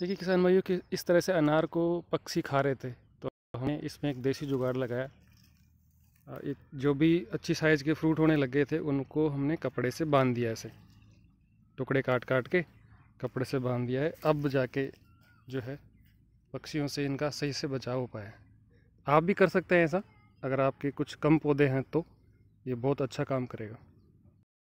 देखिए किसान भाइयों कि इस तरह से अनार को पक्षी खा रहे थे तो हमने इसमें एक देसी जुगाड़ लगाया एक जो भी अच्छी साइज़ के फ्रूट होने लगे थे उनको हमने कपड़े से बांध दिया ऐसे टुकड़े काट काट के कपड़े से बांध दिया है अब जाके जो है पक्षियों से इनका सही से बचाव हो पाया आप भी कर सकते हैं ऐसा अगर आपके कुछ कम पौधे हैं तो ये बहुत अच्छा काम करेगा